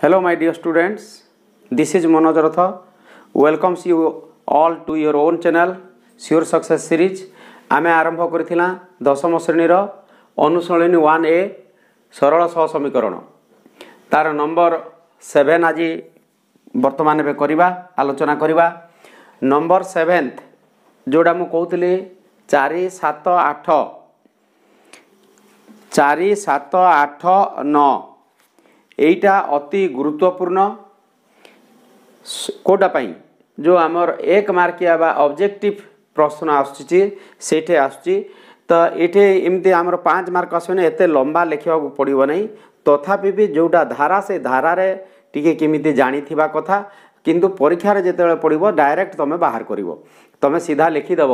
Hello, my dear students. This is Manoj Ratha. Welcomes you all to your own channel, Sure Success Series. ଆମେ ଆରମ୍ଭ କରିଥିଲା ଦଶମ ଶ୍ରେଣୀର ଅନୁଶୀଳନୀ one ଏ ସରଳ ସହ ସମୀକରଣ ତା'ର ନମ୍ବର ସେଭେନ୍ ଆଜି ବର୍ତ୍ତମାନ ଏବେ କରିବା ଆଲୋଚନା କରିବା ନମ୍ବର ସେଭେନ୍ଥ ଯେଉଁଟା ମୁଁ କହୁଥିଲି ଚାରି ସାତ ଆଠ ଚାରି ସାତ ଆଠ ନଅ এইটা অতি গুরুত্বপূর্ণ কোটা পাই যে আমার এক মার্কিয়া বা অবজেক্টিভ প্রশ্ন আসুচি সেইটি আসুচি ତ ଏଠି ଏମିତି ଆମର ପାଞ୍ଚ ମାର୍କ ଆସିବନି ଏତେ ଲମ୍ବା ଲେଖିବାକୁ ପଡ଼ିବ ନାହିଁ ତଥାପି ବି ଯେଉଁଟା ଧାରା ସେ ଧାରାରେ ଟିକେ କେମିତି ଜାଣିଥିବା କଥା କିନ୍ତୁ ପରୀକ୍ଷାରେ ଯେତେବେଳେ ପଡ଼ିବ ଡାଇରେକ୍ଟ ତୁମେ ବାହାର କରିବ ତୁମେ ସିଧା ଲେଖିଦେବ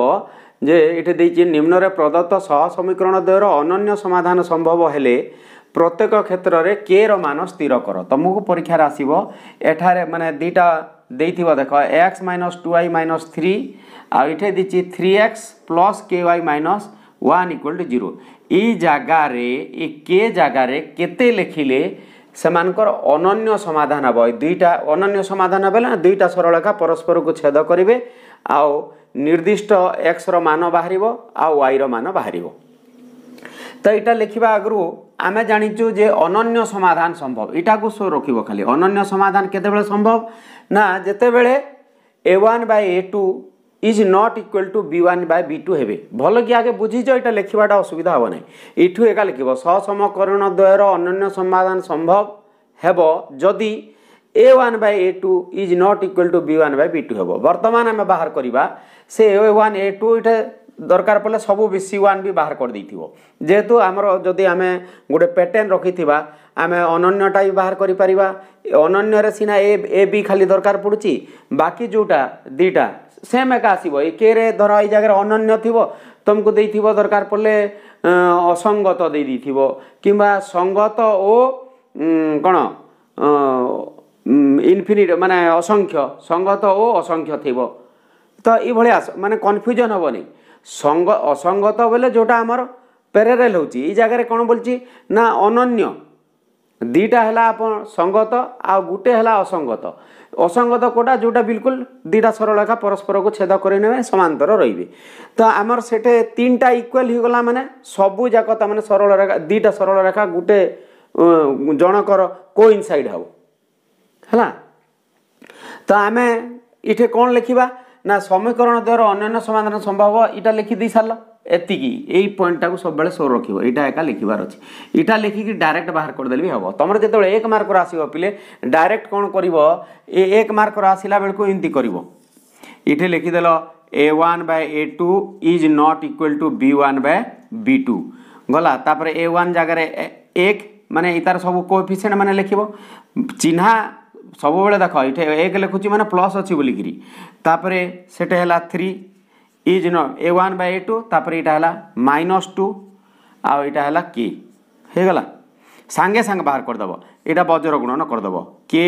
ଯେ ଏଠି ଦେଇଛି ନିମ୍ନରେ ପ୍ରଦତ୍ତ ସହ ସମୀକରଣ ଦ୍ୱୟର ଅନନ୍ୟ ସମାଧାନ ସମ୍ଭବ ହେଲେ ପ୍ରତ୍ୟେକ କ୍ଷେତ୍ରରେ କେ ର ମାନ ସ୍ଥିର କର ତୁମକୁ ପରୀକ୍ଷାରେ ଆସିବ ଏଠାରେ ମାନେ ଦୁଇଟା ଦେଇଥିବ ଦେଖ X minus two Y minus three ଆଉ ଏଠି ଦେଇଛି three X plus K Y minus one equal to zero ଏଇ ଜାଗାରେ ଏ କେ ଜାଗାରେ କେତେ ଲେଖିଲେ ସେମାନଙ୍କର ଅନନ୍ୟ ସମାଧାନ ହେବ ଏ ଦୁଇଟା ଅନନ୍ୟ ସମାଧାନ ବେଲେ ଦୁଇଟା ସରଳଖା ପରସ୍ପରକୁ ଛେଦ କରିବେ ଆଉ ନିର୍ଦ୍ଦିଷ୍ଟ ଏକ୍ସର ମାନ ବାହାରିବ ଆଉ ୱାଇର ମାନ ବାହାରିବ ତ ଏଇଟା ଲେଖିବା ଆଗରୁ ଆମେ ଜାଣିଛୁ ଯେ ଅନନ୍ୟ ସମାଧାନ ସମ୍ଭବ ଏଇଟାକୁ ସୋ ରଖିବ ଖାଲି ଅନନ୍ୟ ସମାଧାନ କେତେବେଳେ ସମ୍ଭବ ନା ଯେତେବେଳେ A one by A two is not equal to B one by B two ହେବେ ଭଲକି ଆଗେ ବୁଝିଛ ଏଇଟା ଲେଖିବାଟା ଅସୁବିଧା ହେବ ନାହିଁ ଏଠୁ ଏକା ଲେଖିବ ସହସମକରଣ ଦ୍ୱୟର ଅନନ୍ୟ ସମାଧାନ ସମ୍ଭବ ହେବ ଯଦି A one by A two is not equal to B one by B two ହେବ ବର୍ତ୍ତମାନ ଆମେ ବାହାର କରିବା ସେ ଏ ୱାନ୍ ଏ ଟୁ ଏଇଟା দরকার পড়লে সবু বি সি ওয়ান বি বাহার করে করেদেইথিব যেহেতু আমার যদি আমি গোটে প্যাটের্ন রকিথিবা আমি অনন্যটা B Bahar করিপারিবা অনন্যরে Cena A A B খালি দরকার পড়ুছি বাকি যেটা দুইটা সেম একা আসব এ কে রে ধর এই জায়গায় অনন্য থিব তোমাকে দেইথিব দরকার পড়লে অসঙ্গত দিয়ে দেইথিব কিংবা সঙ্গত ও কণ ইনফিনিট মানে অসংখ্য সঙ্গত ও অসংখ্য থিব তো এইভাবে আস মানে কনফ্যুজন হবনি ସଙ୍ଗ ଅସଙ୍ଗତ ବୋଲେ ଯେଉଁଟା ଆମର ପେରେରେଲ୍ ହେଉଛି ଏଇ ଜାଗାରେ କ'ଣ ବୋଲୁଛି ନା ଅନନ୍ୟ ଦୁଇଟା ହେଲା ଆପଣ ସଙ୍ଗତ ଆଉ ଗୋଟେ ହେଲା ଅସଙ୍ଗତ ଅସଙ୍ଗତ କେଉଁଟା ଯେଉଁଟା ବିଲକୁଲ ଦୁଇଟା ସରଳ ଏକା ପରସ୍ପରକୁ ଛେଦ କରି ନେବେ ସମାନ୍ତର ରହିବେ ତ ଆମର ସେଠି ତିନିଟା ଇକ୍ୱାଲ୍ ହେଇଗଲା ମାନେ ସବୁ ସବୁଯାକ ତା'ମାନେ ସରଳ ରେଖା ଦୁଇଟା ସରଳ ରେଖା ଗୋଟେ ଜଣଙ୍କର କୋ କୋଇନ୍ସାଇଡ଼୍ ହେବ ହେଲା ତ ଆମେ ଏଠି କ'ଣ ଲେଖିବା ନା ସମୀକରଣ ଦ୍ୱାରା ଅନ୍ୟାନ୍ୟ ସମାଧାନ ସମ୍ଭବ ଏଇଟା ଲେଖିଦେଇ ସାରିଲ ଏତିକି ଏଇ ପଏଣ୍ଟଟାକୁ ସବୁବେଳେ ସୋର ରଖିବ ଏଇଟା ଏକା ଲେଖିବାର ଅଛି ଏଇଟା ଲେଖିକି ଡାଇରେକ୍ଟ ବାହାର କରିଦେଲେ ବି ହେବ ତୁମର ଯେତେବେଳେ ଏକ ମାର୍କର ଆସିବ ପିଲେ ଡାଇରେକ୍ଟ କ'ଣ କରିବ ଏ ଏକ ମାର୍କର ଆସିଲା ବେଳକୁ ଏମିତି କରିବ ଏଠି ଲେଖିଦେଲ A one by A two is not equal to B one by B two ଗଲା ତାପରେ ଏ ୱାନ୍ ଜାଗାରେ ଏକ ମାନେ ଏଇ ତାର ସବୁ କୋଏଫିସିଏଣ୍ଟ ମାନେ ଲେଖିବ ଚିହ୍ନା ସବୁବେଳେ ଦେଖ ଏଇଠି ଏକ ଲେଖୁଛି ମାନେ ପ୍ଲସ୍ ଅଛି ବୋଲିକିରି ତାପରେ ସେଟା ହେଲା ଥ୍ରୀ ଇଜ୍ ନ A one by A two ତାପରେ ଏଇଟା ହେଲା ମାଇନସ୍ ଟୁ ଆଉ ଏଇଟା ହେଲା କେ ହେଇଗଲା ସାଙ୍ଗେ ସାଙ୍ଗେ ବାହାର କରିଦେବ ଏଇଟା ବଜର ଗୁଣନ କରିଦେବ K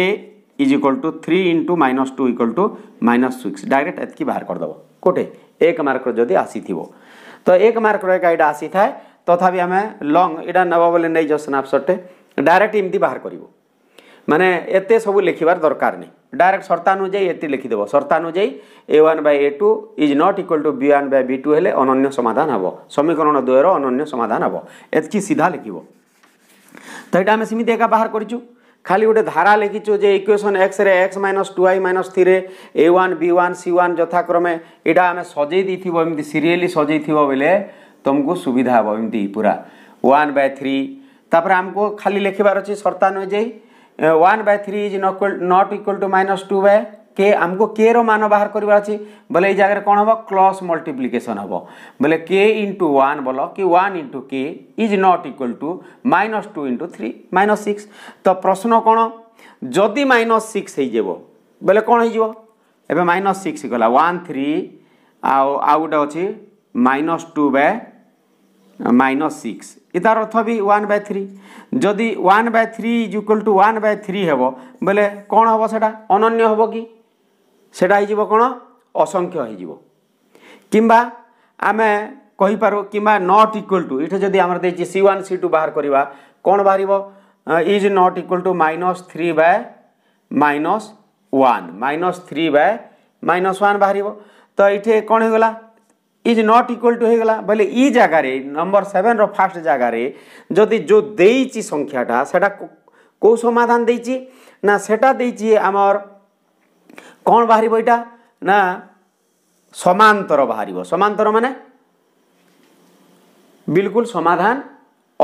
is equal to three into minus two equal to minus six direct ଏତିକି ବାହାର କରିଦେବ କୋଟେ ଏକ ମାର୍କର ଯଦି ଆସିଥିବ ତ ଏକ ମାର୍କର ଏକା ଏଇଟା ଆସିଥାଏ ତଥାପି ଆମେ ଲଙ୍ଗ୍ ଏଇଟା ନେବ ବୋଲେ ନେଇଯାଉ ସ୍ନାପସଟ୍ଟେ ଡାଇରେକ୍ଟ ଏମିତି ବାହାର କରିବୁ ମାନେ ଏତେ ସବୁ ଲେଖିବାର ଦରକାର ନାହିଁ ଡାଇରେକ୍ଟ ସର୍ତ୍ତାନୁଯାୟୀ ଏତେ ଲେଖିଦେବ ସର୍ତ୍ତାନୁଯାୟୀ A one by A two is not equal to B one by B two ହେଲେ ଅନନ୍ୟ ସମାଧାନ ହେବ ସମୀକରଣ ଦ୍ୱୟର ଅନନ୍ୟ ସମାଧାନ ହେବ ଏତିକି ସିଧା ଲେଖିବ ତ ଏଇଟା ଆମେ ସେମିତି ଏକା ବାହାର କରିଛୁ ଖାଲି ଗୋଟେ ଧାରା ଲେଖିଛୁ ଯେ ଇକ୍ୱେସନ୍ ଏକ୍ସରେ X minus two minus minus Y A one B one C one ଯଥାକ୍ରମେ ଏଇଟା ଆମେ ସଜେଇ ଦେଇଥିବ ଏମିତି ସିରିଏଲି এমনি সিরিয়েলি সজাই বেলে তোমাকে সুবিধা হব এমনি পুরা ওয়ান বাই থ্রি তাপরে আমি খালি লেখবার অর্থানুযায়ী one by three is not equal to minus two by K আমি কে রান বাহার করবার আছে বলে এই জায়গায় কম হব ক্লস মল্টিপ্লিকেসন হব বলে কে ইন্টু ওয়ান বল কি one into K is not equal to minus two into three minus six তো প্রশ্ন কোণ যদি মাইনস সিক্স হয়ে যাব বলে কোণ হয়ে যাব এবে মাইনস সিক্স গলা ওয়ান থ্রি আউ আউ গোটে অছি minus two by minus six ইতার অর্থ বি ওয়ান বাই থ্রি যদি one by three is equal to one by three হব বেলে କ'ଣ হব সেটা ଅନନ୍ୟ ହବ କି সেটা ହେଇଯିବ କ'ଣ ଅସଂଖ୍ୟ ହେଇଯିବ কিংবা ଆମେ କହିପାରୁ କିମ୍ବା ନଟ୍ ଇକ୍ୱାଲ୍ ଟୁ ଏଠି ଯଦି ଆମର ଦେଇଛି ସି ୱାନ୍ ସି ଟୁ ବାହାର କରିବା କ'ଣ ବାହାରିବ is not equal to minus three by minus one minus three by minus one ବାହାରିବ ତ ଏଠି କ'ଣ ହେଇଗଲା ইজ নট ইকুয়াল টু হয়ে গলা বলে ই জায়গায় নম্বর সেভেন রাষ্ট জায়গায় যদি যে দেইছি সংখ্যাটা সেটা কেউ সমাধান দিয়েছি না সেটা দিয়েছি আমার কণ বাহার এটা না সমান্তর বাহার সমান্তর মানে বিলকুল সমাধান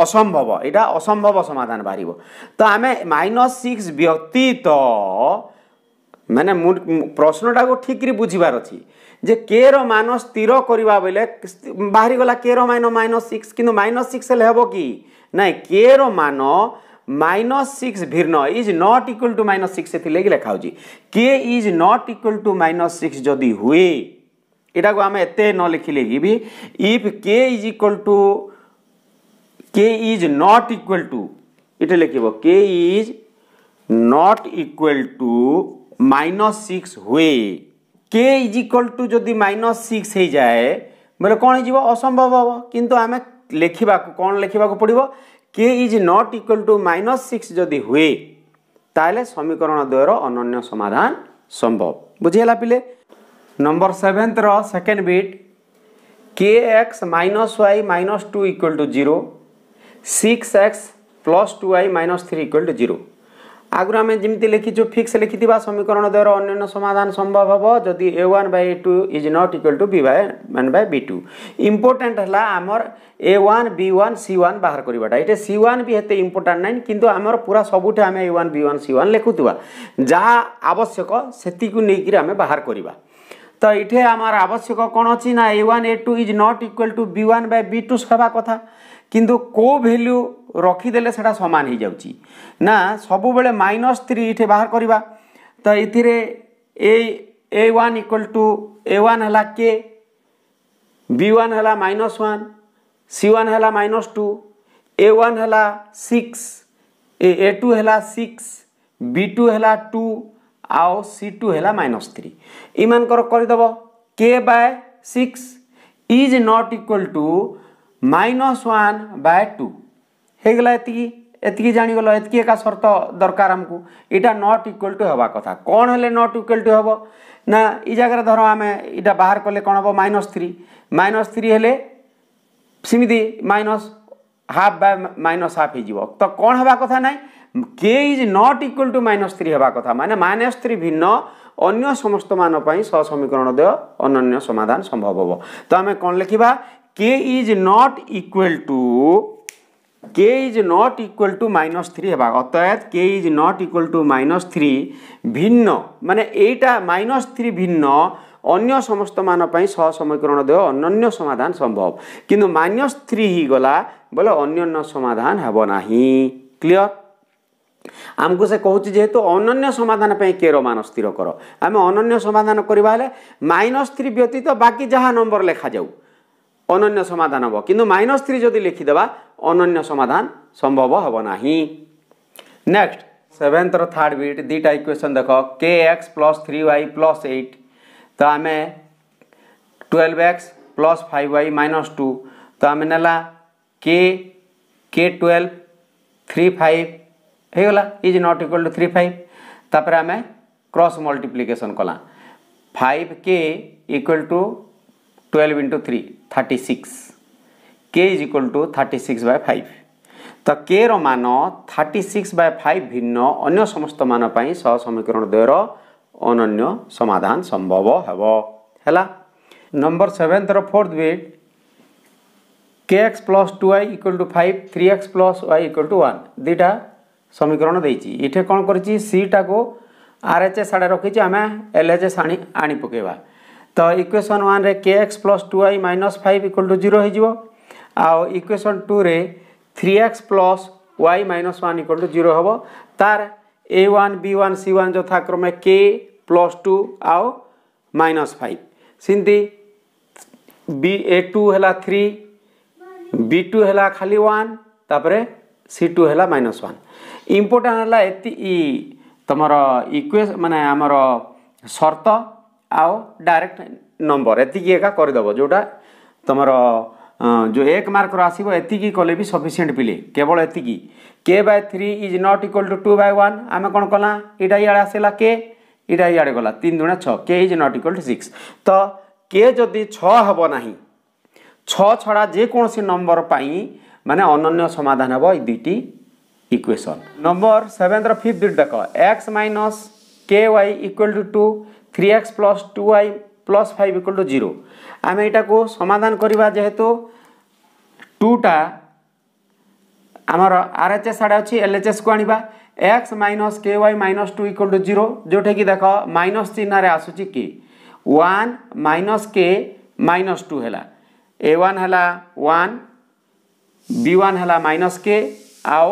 অসম্ভব এটা অসম্ভব সমাধান বাহার তো আমি মাইনস সিক্স ব্যতীত ମାନେ ମୁଁ ପ୍ରଶ୍ନଟାକୁ ଠିକ୍ରେ ବୁଝିବାର ଅଛି ଯେ କେର ମାନ ସ୍ଥିର କରିବା ବେଲେ ବାହାରିଗଲା କେର ମାନ ମାଇନସ୍ ସିକ୍ସ କିନ୍ତୁ ମାଇନସ୍ ସିକ୍ସ ହେଲେ ହେବ କି ନାଇଁ କେର ମାନ ମାଇନସ୍ ସିକ୍ସ ଭିନ୍ନ is not equal to minus six ସେଥିଲାଗି ଲେଖା ହେଉଛି K is not equal to minus six ଯଦି ହୁଏ ଏଇଟାକୁ ଆମେ ଏତେ ନ ଲେଖିଲେ କି ବି if K is equal to K is not equal to ଏଠି ଲେଖିବ K is not equal to minus six হুয়ে কে ইজ ইকাল টু যদি মাইনস সিক্স হয়ে ବୋଲେ କ'ଣ ହେଇଯିବ ଅସମ୍ଭବ ହେବ କିନ୍ତୁ ଆମେ ଲେଖିବାକୁ କ'ଣ ଲେଖିବାକୁ ପଡ଼ିବ K is not equal to minus six ଯଦି ହୁଏ ତାହେଲେ ସମୀକରଣ ଦ୍ୱୟର ଅନନ୍ୟ ସମାଧାନ ସମ୍ଭବ ବୁଝିହେଲା ପିଲେ ନମ୍ବର ସେଭେନ୍ଥର second bit K X minus Y minus two equal to zero six X plus two Y minus three equal to zero ଆଗରୁ ଆମେ ଯେମିତି ଲେଖିଛୁ ଫିକ୍ସ ଲେଖିଥିବା ସମୀକରଣ ଦ୍ୱାରା ଅନ୍ୟାନ୍ୟ ସମାଧାନ ସମ୍ଭବ ହେବ ଯଦି A one by A two is not equal to B by one by B two important ହେଲା ଆମର A one B one C one ବାହାର କରିବାଟା ଏଇଟା ସି ୱାନ୍ ବି ଏତେ ଇମ୍ପୋର୍ଟାଣ୍ଟ ନାହିଁ କିନ୍ତୁ ଆମର ପୁରା ସବୁଠି ଆମେ A one B one C one ଲେଖୁଥିବା ଯାହା ଆବଶ୍ୟକ ସେତିକୁ ନେଇକିରି ଆମେ ବାହାର କରିବା ତ ଏଠି ଆମର ଆବଶ୍ୟକ କ'ଣ ଅଛି ନା A one A two is not equal to B one by B two ହେବା କଥା କିନ୍ତୁ କେଉଁ ଭ୍ୟାଲ୍ୟୁ ରଖିଦେଲେ ସେଇଟା ସମାନ ହୋଇଯାଉଛି ନା ସବୁବେଳେ ମାଇନସ୍ ଥ୍ରୀ ଏଠି ବାହାର କରିବା ତ ଏଥିରେ A A one equal to A one ହେଲା କେ ବି ୱାନ୍ ହେଲା ମାଇନସ୍ ୱାନ୍ ସି ୱାନ୍ ହେଲା ମାଇନସ୍ ଟୁ ଏ ୱାନ୍ ହେଲା ସିକ୍ସ ଏ ଟୁ ହେଲା ସିକ୍ସ ବି ଟୁ ହେଲା ଟୁ ଆଉ ସି ଟୁ ହେଲା ମାଇନସ୍ ଥ୍ରୀ ଏମାନଙ୍କର କରିଦେବ K by six is not equal to minus one by two हो गला एति जाणीगल एति एका सर्त दरकार आमको यहाँ नट इक्वाल टू हवा कथा कौन हेले नट इक्वाल टू हम ना ये जगार धर आम यहाँ बाहर कले कौन हम माइनस थ्री माइनस थ्री हेले सेमती minus half by minus half हो तो कौन हवा कथा ना K is not equal to minus three হওয়া কথা মানে মাইনস থ্রি ভিন্ন অন্য সমস্ত মান সসমীকরণ দেয় অনন্য সমাধান সম্ভব হব তো আমি কম লেখা k is not equal to k is not equal to minus 3 हबा अतएत k is not equal to minus 3 भिन्न माने एटा minus 3 भिन्न अन्य समस्त मान पई सह समीकरण दे अनन्य समाधान संभव किंतु minus 3 ही गला बोले अनन्य समाधान हबो नाही क्लियर आमको से कहू छी जेतु अनन्य समाधान पई केरो मान स्थिर करो हम अनन्य समाधान करबा ले -3 व्यतीत बाकी जहां नंबर लेखा जाऊ ଅନନ୍ୟ ସମାଧାନ ହେବ କିନ୍ତୁ ମାଇନସ୍ ଥ୍ରୀ ଯଦି ଲେଖିଦେବା ଅନନ୍ୟ ସମାଧାନ ସମ୍ଭବ ହେବ ନାହିଁ ନେକ୍ସଟ ସେଭେନ୍ଥର ଥାର୍ଡ଼ ବିଟ୍ ଦୁଇଟା ଇକ୍ୱେସନ୍ ଦେଖ K X plus three Y plus eight ତ ଆମେ twelve X plus five Y minus two ତ ଆମେ ନେଲା K K twelve three five होगा is not equal to three five तापर आम क्रस मल्टीप्लिकेसन कला फाइव के equal to twelve into three thirty six K is equal to thirty six by five तो K रान थर्टी सिक्स बाय फाइव भिन्न अन्य समस्त मानी सह समीकरण द्वय अन्य समाधान संभव हे है number seventh fourth bit K X plus two Y equal to five three X plus Y equal to वा दुटा समीकरण देखे कौन कर सीटा को आर एच एस आड़े रखी आम एल एच एस आनी पकेवा ତ ଇକ୍ୱେସନ୍ ୱାନ୍ରେ K X plus two Y minus five equal to zero ହୋଇଯିବ ଆଉ ଇକ୍ୱେସନ୍ ଟୁରେ three X plus Y minus one equal to zero ହେବ ତାର A one B one C one ଯଥାକ୍ରମେ କେ ପ୍ଲସ୍ ଟୁ ଆଉ ମାଇନସ୍ ଫାଇଭ୍ ସେମିତି ବି A two ହେଲା ଥ୍ରୀ ବି ଟୁ ହେଲା ଖାଲି ୱାନ୍ ତାପରେ ସି ଟୁ ହେଲା ମାଇନସ୍ ୱାନ୍ ଇମ୍ପୋର୍ଟାଣ୍ଟ ହେଲା ଏତି ତୁମର ଇକ୍ୱେ ମାନେ ଆମର ସର୍ତ୍ତ ଆଉ ଡାଇରେକ୍ଟ ନମ୍ବର ଏତିକି ଏକା କରିଦେବ ଯେଉଁଟା ତୁମର ଯେଉଁ ଏକ ମାର୍କର ଆସିବ ଏତିକି କଲେ ବି ସଫିସିଏଣ୍ଟ ପିଲେ କେବଳ ଏତିକି K by three is not equal to two by one ଆମେ କ'ଣ କଲା ଏଇଟା ଇଆଡ଼େ ଆସିଲା କେ ଏଇଟା ଇଆଡ଼େ ଗଲା ତିନି ଦୁଣିଆ ଛଅ K is not equal to six ତ କେ ଯଦି ଛଅ ହେବ ନାହିଁ ଛଅ ଛଡ଼ା ଯେକୌଣସି ନମ୍ବର ପାଇଁ ମାନେ ଅନନ୍ୟ ସମାଧାନ ହେବ ଏଇ ଦୁଇଟି ଇକ୍ୱେସନ୍ ନମ୍ବର ସେଭେନ୍ର ଫିଫ୍ଥ ଦେଖ X minus K Y equal to two three X plus two I plus five equal to zero আমি এটাকে সমাধান করা যেহেতু টুটা আমার আর এচ এস আড়ে অছি এল এচ এস কু আনবা X minus K Y minus two equal to zero যেটা কি দেখ মাইনস চিহ্নরে আসুচি K one minus K minus two হেলা ए वन है वन बी वन है माइनस के आउ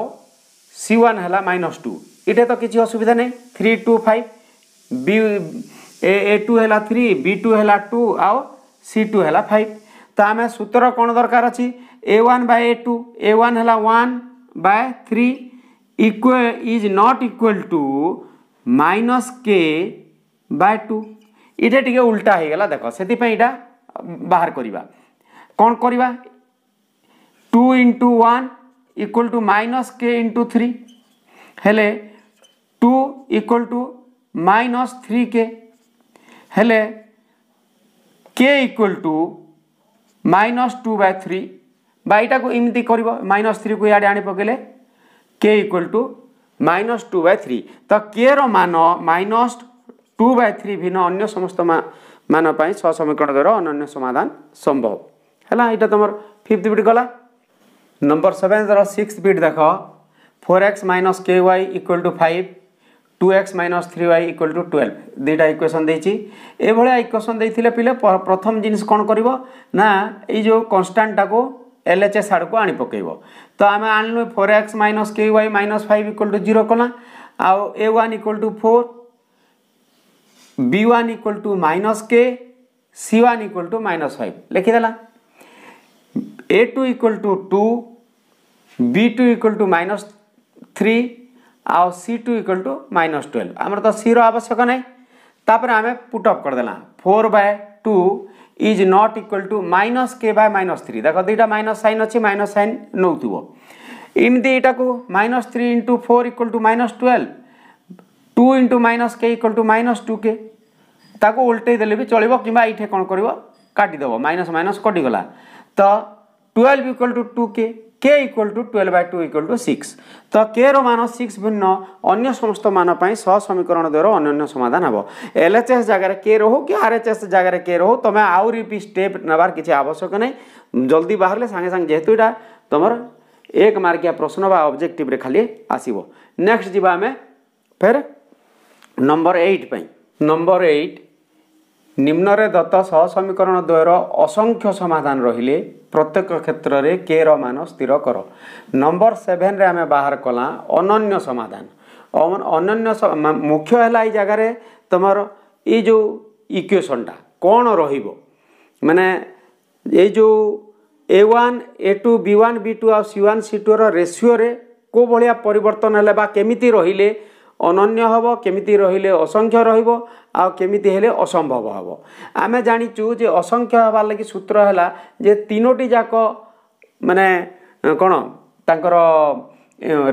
सी वन है माइनस टू इटे तो किसी असुविधा नहीं three two five B A A two है थ्री बी टू है टू आओ सी टू है फाइव तो आम सूत्र कौन दरकार अच्छी A one by A two A one है one by three equal is not equal to minus K by two इटा टी उल्टा हो गला देख से यहाँ बाहर करवा कौन करवा two into one equal to minus K into three हेले two equal to minus three K हेले के equal to minus two by three बाईटा को इमती कर माइनस थ्री को याडे आनी पकेले K equal to minus two by three तो के रान माइनस टू बाय थ्री भिन्न अन्य समस्त मान समीकरण द्वारा अनन्य समाधान संभव है यहाँ तुम फिफ्थ बिट गला नंबर सेवेन्थ तर सिक्स बिट देख four X minus K Y equal to five two X minus three Y equal to twelve ଦୁଇଟା ଇକ୍ୱେସନ୍ ଦେଇଛି ଏଭଳିଆ ଇକ୍ୱେସନ୍ ଦେଇଥିଲେ ପିଲା ପ୍ରଥମ ଜିନିଷ କ'ଣ କରିବ ନା ଏଇ ଯେଉଁ କନଷ୍ଟାଣ୍ଟଟାକୁ ଏଲ୍ ଏଚ୍ ଏସ୍ ଆଡ଼କୁ ଆଣି ପକାଇବ ତ ଆମେ ଆଣିଲୁ four X minus K Y minus five equal to zero କଲା ଆଉ A one equal to four B one equal to minus K C one equal to minus five লিখিদেলা A two equal to two B two equal to minus three आउ C two equal to minus twelve आमर तो सी रवश्यक नहीं आम put up करदेला four by two is not equal to minus K bye minus three देख दुटा माइनस सैन अच्छी माइनस सैन नौ इमती यहाँ को minus three into four equal to minus twelve two into minus K equal to minus two K ତାକୁ ଓଲଟେଇ ଦେଲେ ବି ଚଳିବ କିମ୍ବା ଏଇଠି କ'ଣ माइनस କାଟିଦେବ ମାଇନସ୍ ମାଇନସ୍ କଟିଗଲା ତ two equal to K equal to twelve by two equal to six ତ କେର ମାନ ସିକ୍ସ ଭିନ୍ନ ଅନ୍ୟ ସମସ୍ତ ମାନ ପାଇଁ ସହ ସମୀକରଣ ଦ୍ୱାରା ଅନ୍ୟାନ୍ୟ ସମାଧାନ ହେବ ଏଲ୍ ଏଚ୍ ଏସ୍ ଜାଗାରେ କେ ରହୁ କି ଆର୍ ଏଚ୍ ଏସ୍ ଜାଗାରେ କେ ରହୁ ତୁମେ ଆହୁରି ବି ଷ୍ଟେପ୍ ନେବାର କିଛି ଆବଶ୍ୟକ ନାହିଁ ଜଲ୍ଦି ବାହାରିଲେ ସାଙ୍ଗେ ସାଙ୍ଗେ ଯେହେତୁ ଏଇଟା ତୁମର ଏକ ମାର୍କିଆ ପ୍ରଶ୍ନ ବା ଅବଜେକ୍ଟିଭ୍ରେ ଖାଲି ଆସିବ ନେକ୍ସଟ ଯିବା ଆମେ ଫେର୍ ନମ୍ବର ଏଇଟ୍ ପାଇଁ ନମ୍ବର ଏଇଟ୍ ନିମ୍ନରେ ଦତ୍ତ ସହ ସମୀକରଣ ଦ୍ୱୟର ଅସଂଖ୍ୟ ସମାଧାନ ରହିଲେ ପ୍ରତ୍ୟେକ କ୍ଷେତ୍ରରେ କେ ର ମାନ ସ୍ଥିର କର ନମ୍ବର ସେଭେନରେ ଆମେ ବାହାର କଲା ଅନନ୍ୟ ସମାଧାନ ଅନନ୍ୟ ମୁଖ୍ୟ ହେଲା ଏଇ ଜାଗାରେ ତୁମର ଏଇ ଯେଉଁ ଇକ୍ୱେସନ୍ଟା କ'ଣ ରହିବ ମାନେ ଏଇ ଯେଉଁ A one A two B one B two ଆଉ ସି ୱାନ୍ ସି ଟୁର ରେସିଓରେ କେଉଁ ଭଳିଆ ପରିବର୍ତ୍ତନ ହେଲେ ବା କେମିତି ରହିଲେ ଅନନ୍ୟ ହେବ କେମିତି ରହିଲେ ଅସଂଖ୍ୟ ରହିବ ଆଉ କେମିତି ହେଲେ ଅସମ୍ଭବ ହେବ ଆମେ ଜାଣିଛୁ ଯେ ଅସଂଖ୍ୟ ହେବାର୍ ଲାଗି ସୂତ୍ର ହେଲା ଯେ ତିନୋଟି ଯାକ ମାନେ କ'ଣ ତାଙ୍କର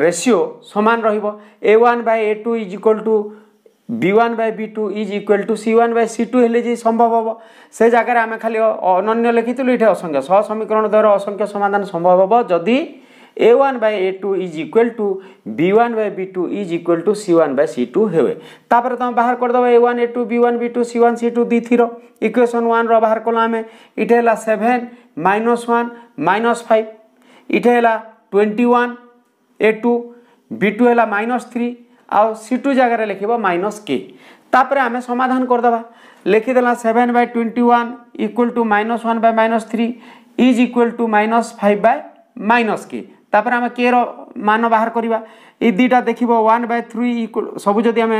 ରେସିଓ ସମାନ ରହିବ A one by A two is equal to B one by B two is equal to C one by C two ହେଲେ ଯେ ସମ୍ଭବ ହେବ ସେ ଜାଗାରେ ଆମେ ଖାଲି ଅନନ୍ୟ ଲେଖିଥିଲୁ ଏଠି ଅସଂଖ୍ୟ ସହ ସମୀକରଣ ଦ୍ୱାରା ଅସଂଖ୍ୟ ସମାଧାନ ସମ୍ଭବ ହେବ ଯଦି A one by A two is equal to B one by B two is equal to C one by C two হেবে তাপরে তুমি বাহার করেদেব A one A two B one B two C one C two দুইথির equation ওয়ানর বাহার কল আমি এটা হল seven minus one minus five এটা হল twenty one A two B two হল মাইনস থ্রি আও সি টু জায়গায় লিখব মাইনস কে তাপরে আমি সমাধান করেদেবা লিখিদেলা seven by twenty one equal to minus one by minus three is equal to minus five by minus K ତାପରେ ଆମେ କେର ମାନ ବାହାର କରିବା ଏଇ ଦୁଇଟା ଦେଖିବ ୱାନ୍ ବାଇ ଥ୍ରୀ ଇକ୍ୱାଲ ସବୁ ଯଦି ଆମେ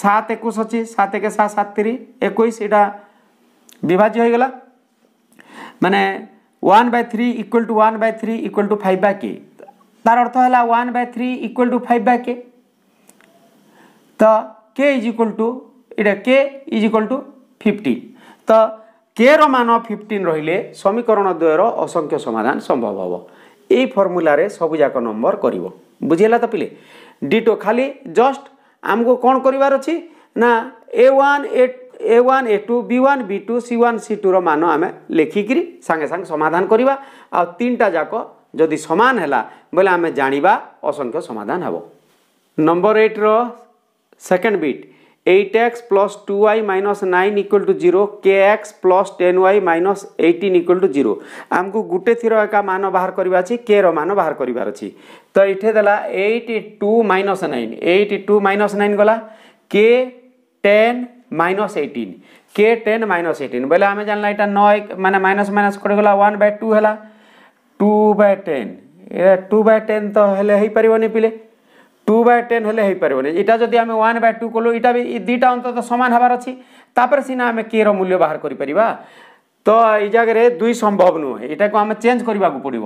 ସାତ ଏକୋଇଶ ଅଛି ସାତ ଏକ ସାତ ସାତ ତିରିଶ ଏକୋଇଶ ଏଇଟା ବିଭାଜ୍ୟ ହୋଇଗଲା ମାନେ one by three equal to one by three equal to five by k ତାର ଅର୍ଥ ହେଲା one by three equal to five by k ତ କେ ଇଜ୍ ଇକ୍ୱାଲ ଟୁ ଏଇଟା k is equal to fifteen ତ କେର ମାନ ଫିଫ୍ଟିନ୍ ରହିଲେ ସମୀକରଣ ଦ୍ୱୟର ଅସଂଖ୍ୟ ସମାଧାନ ସମ୍ଭବ ହେବ এই ফর্মুলারে সবুযাক নম্বর করব বুঝিলা তো পিলে ডিটো খালি জস্ট আমি কোণ করবার অছি না a one a a one a two b one b two c one c टूर मान आम लिखिक सागे सागे समाधान करवा आ तीन टा जाक जदि सामान है बोले आम जाणी असंख्य समाधान हे नंबर एट्र second bit 8x plus 2y minus 9 equal to 0 kx plus 10y minus 18 equal to 0 आमको गुटे थीर एका मान बाहर करिवा अछि k रो मान बाहर करिवार अछि तो इठे देला 82 minus 9 82 minus 9 गला k 10 minus 18 k 10 minus 18 बोले हमें जानला इटा 9 माने माइनस माइनस कर गला 1 by 2 हला 2 by 10 2 by 10 तो हेले होई परबोनी पिले টু বাই টেন হলে হয়ে পড়বে না এটা যদি আমি ওয়ান বাই টু কলু এটা দুইটা অন্তত সমান হবার অপরে সিনা আমি কে মূল্য বাহার করে পারা তো এই জায়গায় দুই সম্ভব নুহে এটা আমি চেঞ্জ করা পড়ব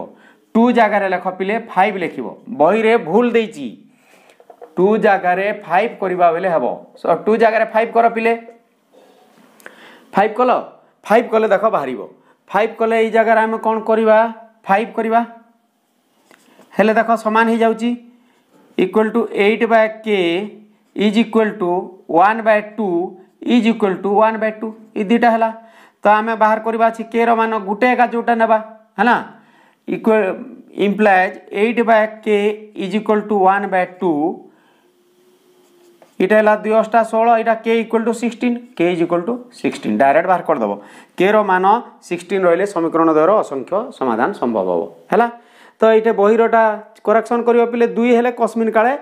টু জায়গার লেখ পিলে ফাইভ লেখব বইরে ভুল দিয়েছি টু জায়গার ফাইভ করা বেলে হব টু জায়গার ফাইভ কর পিলে ফাইভ কল ফাইভ কলে দেখ বাহার ফাইভ কলে এই জায়গার আমি কম করা ফাইভ করা হলে দেখ সমান হয়ে যাচ্ছি equal to 8 by k is equal to 1 by 2 is equal to 1 by 2 ये दुटा है तो आम बाहर करवा अच्छे के रान गोटे एका जोटा ना है equal implies eight by k is equal to one by two यहाँ दुई अष्टा षोह इटा k equal to sixteen k is equal to sixteen direct बाहर कर करदेव के मान सिक्सटीन रही समीकरण द्वारा असंख्य समाधान संभव हम है तो ये बहरटा କରେକ୍ସନ୍ କରିବ ପିଲେ ଦୁଇ ହେଲେ କସ୍ମିନ୍ କାଳେ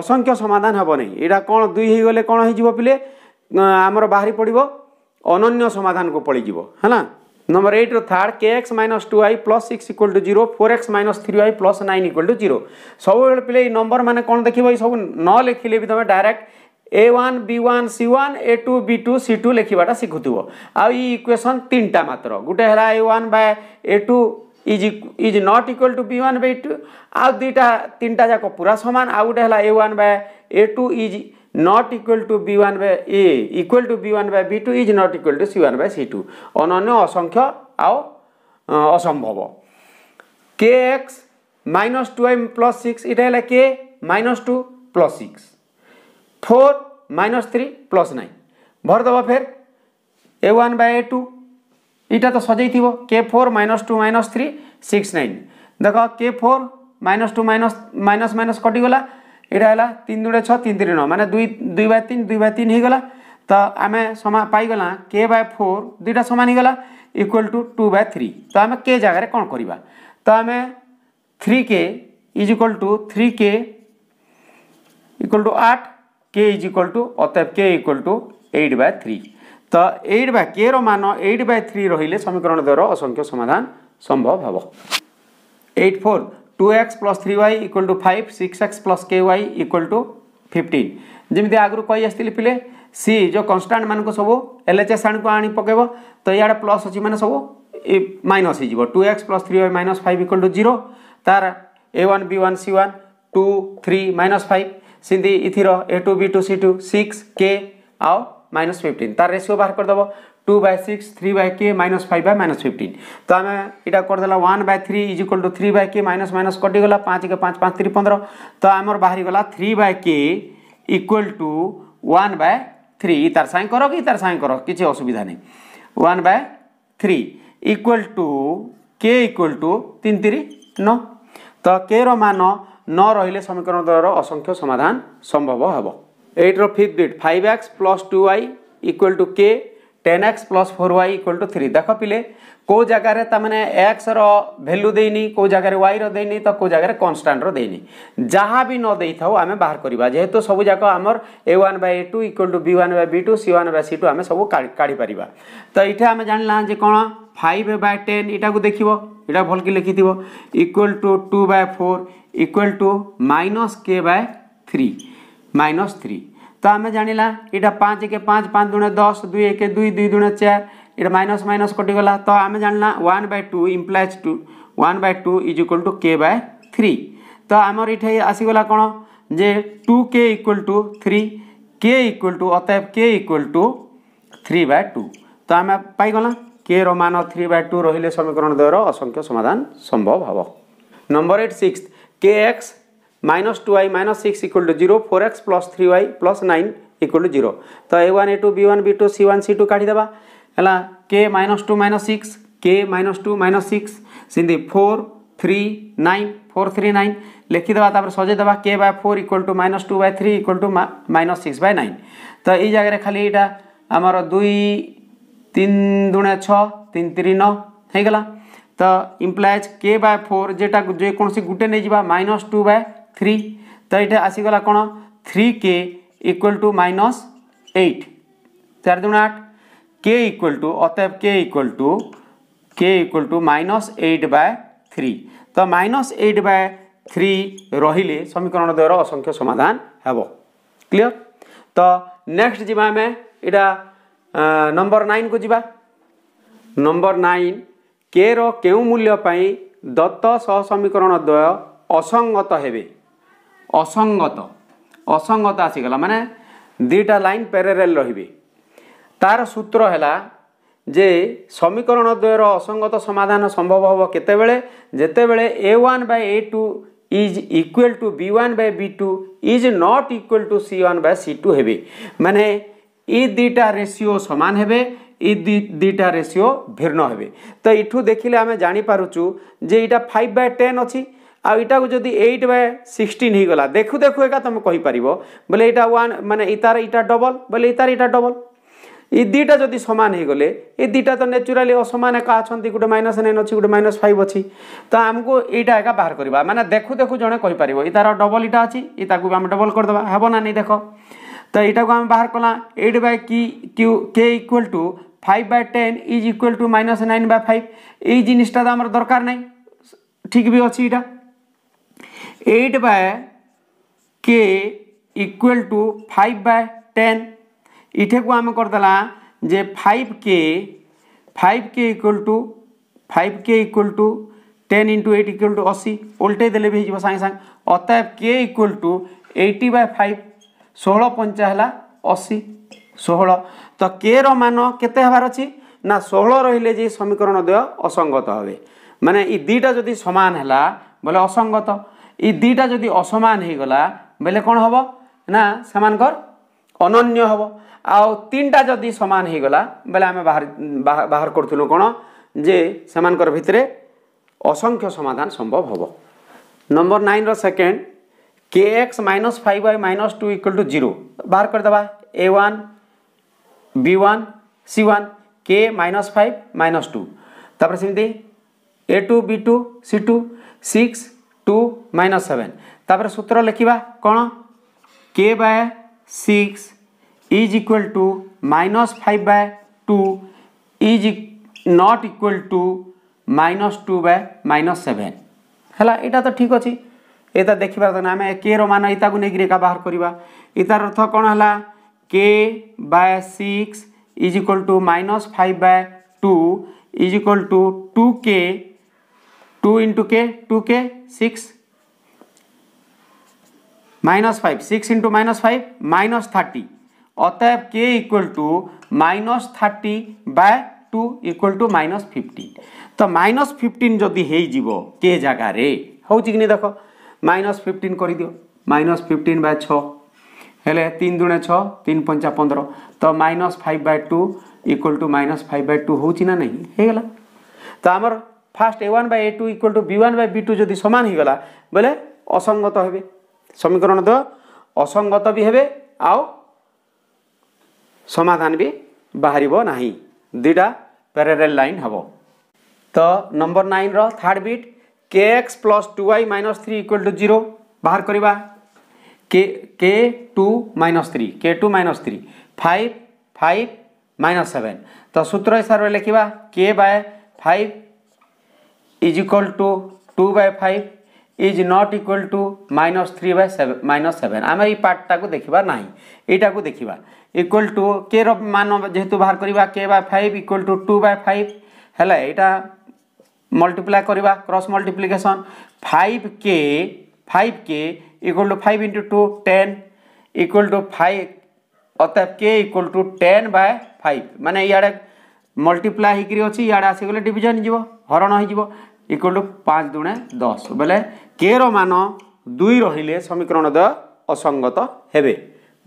ଅସଂଖ୍ୟ ସମାଧାନ ହେବ ନାହିଁ ଏଇଟା କ'ଣ ଦୁଇ ହେଇଗଲେ କ'ଣ ହେଇଯିବ ପିଲେ ଆମର ବାହାରି ପଡ଼ିବ ଅନନ୍ୟ ସମାଧାନକୁ ପଳିଯିବ ହେଲା ନମ୍ବର ଏଇଟ୍ର third k X minus two y plus six equal to zero four X minus three y plus nine equal to zero ସବୁବେଳେ ପିଲେ ଏଇ ନମ୍ବର ମାନେ କ'ଣ ଦେଖିବ ଏଇ ସବୁ ନ ଲେଖିଲେ ବି ତୁମେ direct a one B one C one A two b two c two ଲେଖିବାଟା ଶିଖୁଥିବ ଆଉ ଏଇ ଇକ୍ୱେସନ୍ ତିନିଟା ମାତ୍ର ଗୋଟେ ହେଲା a one by A two is is not equal to B one by two আউ দুইটা তিনটা যাক পুরা সমান আউ গোটে হল a one by A two is not equal to B one by a equal to B one by B two is not equal to C one by C two অনন্য অসংখ্য আও অসম্ভব k x minus two I plus six এটা হল k minus two plus six four minus three plus nine ভর দেব ফের a one by A two এটা তো সজাই থিব k four minus two minus three six nine দেখ k four minus two minus minus minus কটিগলা এটা হল তিন দুটা ছ তিন তিন ন মানে দুই দুই বাই তিন দুই বাই তিন হয়েগলা তো আমি সমা পাইগলা কে বাই ফোর দুইটা সমান হয়েগলা equal to two by three তো আমি কে জায়গায় কম করা তো আমি three k is equal to three k equal to आठ के इज इक्वल टू अतएव k equal to eight by three ତ ଏଇଟ୍ ବାଇ କେର ମାନ ଏଇଟ୍ ବାଇ ଥ୍ରୀ ରହିଲେ ସମୀକରଣ ଦ୍ୱୟର ଅସଂଖ୍ୟ ସମାଧାନ ସମ୍ଭବ ହେବ eight four two x plus three y equal to five six X plus K Y equal to fifteen ଯେମିତି ଆଗରୁ କହି ଆସିଥିଲି ପିଲେ ସି ଯେଉଁ କନଷ୍ଟାଣ୍ଟ ମାନଙ୍କୁ ସବୁ ଏଲ୍ ଏଚ୍ ଏସ୍ ଆଣିକୁ ଆଣି ପକାଇବ ତ ଇଆଡ଼େ ପ୍ଲସ୍ ଅଛି ମାନେ ସବୁ ମାଇନସ୍ ହେଇଯିବ two x plus three y minus five equal to zero ତା'ର a one B one C one two three minus five ସେମିତି ଇଥିର a two b two c two six k ଆଉ माइनस फिफ्टन तार ratio बाहर करदेव two by six three by k minus five by minus fifteen तो आम यहाँ करदे one by three is equal to three by k minus minus कटिगला पाँच के पाँच पाँच थ्री पंद्रह तो आमर बाहरी गला three by k equal to one by three तार साइन कर कि तार साइन कर किसी असुविधा नहीं one by three equal to k equal to तीन तीरी न तो के मान न ରହିଲେ समीकरण ଦ୍ୱାରା ଅସଂଖ୍ୟ ସମାଧାନ ସମ୍ଭବ ହେବ এইটর fifth bit five x plus two y equal to k ten x plus four y equal to three देख पिले कौ जगार मैंने एक्स रैल्यू देनी कौ जगार वाई रही तो कौ जगार कनस्टाट रही जहाँ भी नदे था आम बाहर करवा जेहेतु सब जाक आमर a one by a two equal to b one by b two c one by c two आम सब काढ़ी पार तो ये आम जानला कौन फाइव बै टेन इटा को देख इटा भल कि लिखि equal to two by four equal to minus k by three minus three तो आम जाना यहाँ पाँच एक पाँच पाँच दुणे दस दुई एक दुई दुई दुणे चार ये माइनस माइनस कटिगला तो आम जाना one by two implies two one by two is equal to k by three तो आमर ये आसीगला कौन जे two k equal to three k equal to अतएव k equal to three by two तो आम पाईगला के मान थ्री बाय टू रहिले समीकरण द्वयर असंख्य समाधान संभव हम number eight six k x minus 2y minus 6 equal to 0 4x plus 3y plus 9 equal to 0 तो a1 a2 b1 b2 c1 c2 काढ़ी देवा है k minus 2 minus 6 k minus 2 minus 6 सिंधी 4 three nine four three nine लिखिदेवा तापर सजेदेवा k by four equal to minus two by three equal to minus six by nine तो यही जगह खाली यहाँ आमर दुई तीन दुणे छन तीन नौ हो तो इम्प्लाएज के बाय फोर जेटा जेकोसी गोटे नहीं जावा माइनस टू बाय থ্রি তো এটা আসিগলা কোণ three k equal to minus eight চার দুণ আট কে ইকুয়াল টু অতএব k equal to k equal to minus eight by three তো মাইনস এইট বাই থ্রি রহলে সমীকরণ দ্বয়ের অসংখ্য সমাধান হব ক্লিয়র তো নেক্সট যা আমি এটা নম্বর নাইন কু যা নম্বর নাইন কে র কেউ মূল্য পাই দত্ত সহসমীকরণ দ্বয় অসঙ্গত হেবে অসঙ্গত অসঙ্গত আসিগলা মানে দুইটা লাইন প্যারেল রহবে তার সূত্র হল যে সমীকরণ দ্বয়ের অসঙ্গত সমাধান সম্ভব হব কেতবে যেতবে a one by A two is equal to B one by B two is not equal to C one by C two হবে মানে এই দুইটা রেসিও সমান হবে এই দুইটা রেসিও ভিন্ন হবে তো এঠু দেখিলে আমি জাঁপারুছু যে এটা ফাইভ বাই টেন অছি ଆଉ ଏଇଟାକୁ ଯଦି ଏଇଟ୍ ବାଏ ସିକ୍ସଟିନ୍ ହେଇଗଲା ଦେଖୁ ଦେଖୁ ଏକା ତୁମେ କହିପାରିବ ବୋଲେ ଏଇଟା ୱାନ୍ ମାନେ ଇତାର ଇଟା ଡବଲ୍ ବୋଲେ ଇତାର ଇଟା ଡବଲ୍ ଏ ଦୁଇଟା ଯଦି ସମାନ ହେଇଗଲେ ଏ ଦୁଇଟା ତ ନେଚୁରାଲି ଅସମାନ ଏକା ଅଛନ୍ତି ଗୋଟେ ମାଇନସ୍ ନାଇନ୍ ଅଛି ଗୋଟେ ମାଇନସ୍ ଫାଇଭ୍ ଅଛି ତ ଆମକୁ ଏଇଟା ଏକା ବାହାର କରିବା ମାନେ ଦେଖୁ ଦେଖୁ ଜଣେ କହିପାରିବ ଏ ତାର ଡବଲ୍ ଇଟା ଅଛି ଏ ତାକୁ ଆମେ ଡବଲ୍ କରିଦେବା ହେବ ନା ନାଇଁ ଦେଖ ତ ଏଇଟାକୁ ଆମେ ବାହାର କଲା ଏଇଟ୍ ବାଇ କି କ୍ୟୁ k equal to five by ten is equal to minus nine by five এই জিনিসটা তো আমার দরকার নাই ঠিক বি অছি এটা eight by k equal to five by ten इटे को आम करदेला जे फाइव के फाइव के इक्वल टू फाइव के equal to ten into eight equal to अशी ओल्टे देले भी हो सागे सांगे अतए k equal to eighty by five षोह पंचा है अशी षोह तो के रान के ना षोह रही समीकरण द्वय असंगत हे मैंने दीटा जदि सामान है ବୋଲେ ଅସଙ୍ଗତ ଏଇ ଦୁଇଟା ଯଦି ଅସମାନ ହେଇଗଲା ବୋଲେ କ'ଣ ହବ ନା ସେମାନଙ୍କର ଅନନ୍ୟ ହବ ଆଉ ତିନିଟା ଯଦି ସମାନ ହେଇଗଲା ବୋଲେ ଆମେ ବାହାରି ବାହାର କରୁଥିଲୁ କ'ଣ ଯେ ସେମାନଙ୍କର ଭିତରେ ଅସଂଖ୍ୟ ସମାଧାନ ସମ୍ଭବ ହବ ନମ୍ବର ନାଇନ୍ର second k X minus five Y minus two equal to zero ବାହାର କରିଦେବା a one B one C one k minus five minus two ତା'ପରେ ସେମିତି a two b two c two six two minus seven তাপরে সূত্র লিখবা কোণ k by six is equal to minus five by two is not equal to minus two by minus seven হল এটা তো ঠিক অছি এটা দেখিবার দরকার আমি কে র মান ইতাকু নেই রেখা বাহার করা ইতার অর্থ কোণ হল k by six is equal to minus five by two is equal to two k two into k two k six minus five six into minus five minus thirty अतएव k equal to minus thirty by two equal to minus fifteen तो minus fifteen जदि हो के जगार हूँ कि नहीं देख माइनस फिफ्टीन कर दि माइनस फिफ्टीन बाय छ हेले तीन दुणे छ तीन पंचा पंद्रह तो minus five by two equal to minus five by two हूँ ना नहीं तो आमर first a one by A two equal to B one by B two যদি সমান হয়েগলা বেলে অসঙ্গত হবে সমীকরণ দ্বয় অসঙ্গত বি হবে আও সমাধান বি বাহারিব না দুইটা প্যারারেল লাইন হব তো নম্বর নাইনর third bit k x plus two y minus three equal to zero বাহার করা k k two minus three k two minus three five five minus seven তো সূত্র হিসাবে লিখবা k by five is equal to two by five is not equal to minus three by seven minus seven आम ये को देखा ना यटा को देखा इक्वाल टू के मान जेहतु बाहर करवा k by five equal to two by five है यहाँ करवा cross multiplication five k five के equal to five into two ten equal to five अतएव k equal to ten by five मानने इे मल्टीप्लाए होकर अच्छी इे आसगले डिजन जी हरण हो ইকুয়াল টু পাঁচ দুণে দশ ବୋଲେ କେର ମାନ ଦୁଇ ରହିଲେ ସମୀକରଣ ଦ୍ୱୟ ଅସଙ୍ଗତ ହେବେ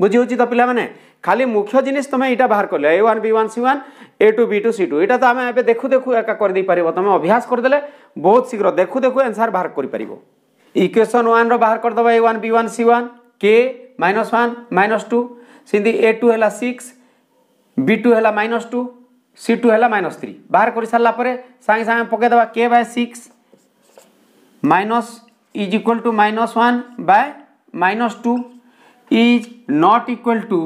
ବୁଝିହେଉଛି ତ ପିଲାମାନେ ଖାଲି ମୁଖ୍ୟ ଜିନିଷ ତମେ ଏଇଟା ବାହାର କଲେ a one B one C one A two b two c two ଏଇଟା ତ ଆମେ ଏବେ ଦେଖୁ ଦେଖୁ ଏକା କରିଦେଇପାରିବ ତମେ ଅଭ୍ୟାସ କରିଦେଲେ ବହୁତ ଶୀଘ୍ର ଦେଖୁ ଦେଖୁ ଆନ୍ସର୍ ବାହାର କରିପାରିବ ଇକ୍ୱେସନ୍ ୱାନ୍ର ବାହାର କରିଦେବ a one B one C one k minus one minus two ସେମିତି ଏ ଟୁ ହେଲା ସିକ୍ସ ବି ଟୁ ହେଲା ମାଇନସ୍ ଟୁ सी टू है माइनस थ्री बाहर कर सारापर सांगे सांगे पकईदे k by six minus is equal to minus one by minus two is not equal to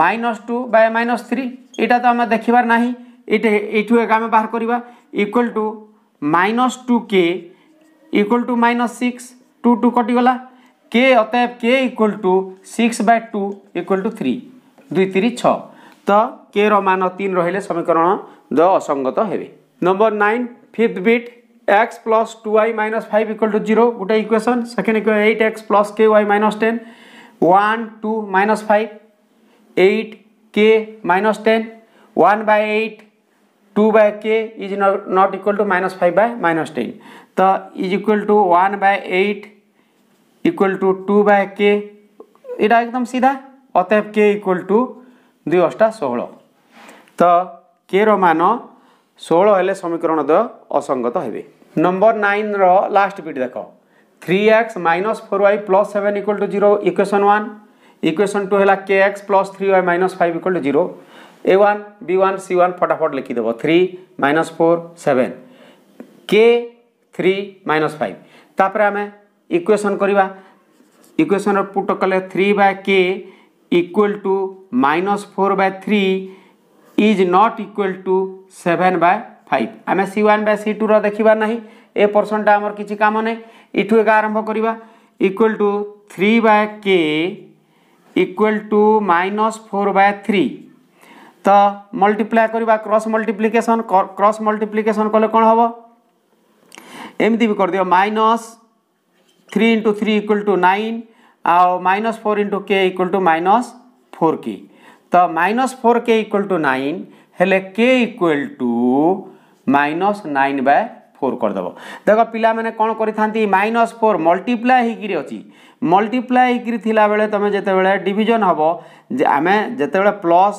minus two by minus three यहाँ तो आम देखार ना यू एक आम बाहर करवा equal to minus two k equal to minus six two two कटिगला के अतएव k equal to six by two equal to three दुई तीन छः तो के मान तीन रहिले समीकरण द असंगत है number nine fifth bit x plus two y minus five equal to zero गोटे equation second equation eight x plus k y minus ten one two minus five eight k minus ten one by eight two by k is not equal to minus five by minus ten तो is equal to one by eight equal to two by k यहाँ एकदम सीधा अतएव k equal to ଦୁଇ ଅଷ୍ଟା ଷୋହଳ ତ କେର ମାନ ଷୋହଳ ହେଲେ ସମୀକରଣ ତ ଅସଙ୍ଗତ ହେବେ ନମ୍ବର ନାଇନ୍ର ଲାଷ୍ଟ ବିଟ୍ ଦେଖ three x minus four y plus seven equal to zero equation one equation two ହେଲା k X plus three y minus five equal to zero a one B one C one ଫଟାଫଟ ଲେଖିଦେବ three minus four seven k three minus five ତାପରେ ଆମେ equation କରିବା ଇକ୍ୱେସନ୍ର put କଲେ three by k equal to minus 4 by 3 is not equal to 7 by 5 आम C1 by C2 ର ଦେଖିବା ନାହିଁ ଏ ପରସେଣ୍ଟଟା ଆମର କିଛି କାମ ନାହିଁ ଏଠୁ ଏକା ଆରମ୍ଭ କରିବା equal to three by k equal to minus four by three ତ ମଲ୍ଟିପ୍ଲାଏ କରିବା କ୍ରସ୍ ମଲ୍ଟିପ୍ଲିକେସନ୍ କ୍ରସ୍ ମଲ୍ଟିପ୍ଲିକେସନ୍ କଲେ କ'ଣ ହେବ ଏମିତି ବି କରିଦିଅ minus three into three equal to nine और minus four into k equal to minus four k तो minus four k equal to nine हेले के equal to minus nine by four করেদেব দেখ পিলামানে কোণ করে থাকে মাইনস ফোর মল্টিপ্লাই হইকি অছি মল্টিপ্লাই হইকি বেড়ে তুমি যেতবে ডিভিজন হব যে আমি যেতবে প্লস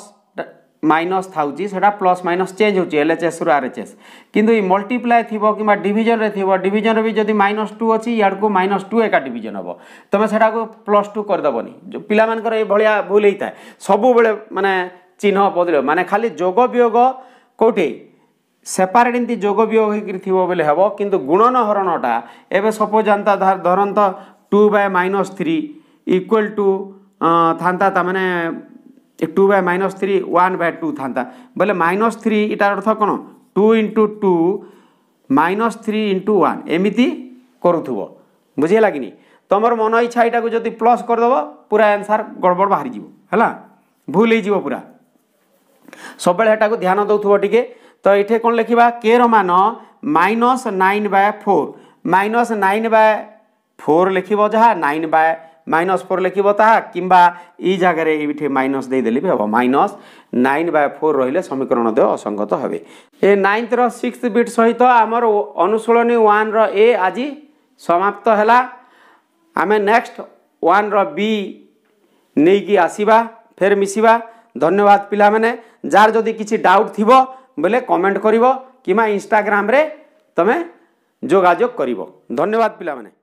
মাইনস থাকছে সেটা প্লস মাইনস চেঞ্জ হচ্ছে এলএচএস রু আরএচএস কিন্তু এই মল্টিপ্লায় থিব কিংবা ডিভিজনরে থিব ডিভিজনরে বি যদি মাইনস টু অছি ইয়াড়কু মাইনস টু একা ডিভিজন হব তুমি সেটা প্লস টু করেদেবনি পিলামানকর এইভাবে ভুল হয়ে সবুলে মানে চিহ্ন বদল মানে খালি যোগ বিয়োগ কোটি সেপারেট এমনি যোগ বিয়োগ হয়ে থিব বলে হব কিন্তু গুণন হরণটা এবে সপোজ জানতা ধরন্ত two by minus three equal to থান্তা তার মানে two by minus three one by two থাকা ବୋଲେ ମାଇନସ୍ ଥ୍ରୀ ଇଟାର ଅର୍ଥ କ'ଣ two into two minus three into one ଏମିତି କରୁଥିବ ବୁଝିହେଲା କି ନି ତମର ମନ ଇଚ୍ଛା ଏଇଟାକୁ ଯଦି ପ୍ଲସ୍ କରିଦେବ ପୁରା ଆନ୍ସାର୍ ଗଡ଼ବଡ଼ ବାହାରିଯିବ ହେଲା ଭୁଲ ହେଇଯିବ ପୁରା ସବୁବେଳେ ଏଟାକୁ ଧ୍ୟାନ ଦେଉଥିବ ଟିକେ ତ ଏଠି କ'ଣ ଲେଖିବା କେର ମାନ minus nine by four minus nine by four ଲେଖିବ ଯାହା ନାଇନ୍ ବାଏ মাইনস ফোর লেখিব তাহা কিংবা ই জায়গায় এইটি মাইনস দিয়ে বি হব মাইনস নাইন বাই ফোর রহলে সমীকরণ দেহ অসঙ্গত হবে এ নাইন্থর সিক্স বিট সহিত আমার অনুশীলনী ওয়ানর এ আজ সমাপ্ত হেলা আমি নেক্সট ওয়ানর বি ନେଇକି ଆସିବା ଫେର୍ ମିଶିବା ଧନ୍ୟବାଦ ପିଲାମାନେ ଯାହାର ଯଦି କିଛି ଡାଉଟ୍ ଥିବ ବୋଲେ କମେଣ୍ଟ କରିବ କିମ୍ବା ଇନଷ୍ଟାଗ୍ରାମରେ ତୁମେ ଯୋଗାଯୋଗ କରିବ ଧନ୍ୟବାଦ ପିଲାମାନେ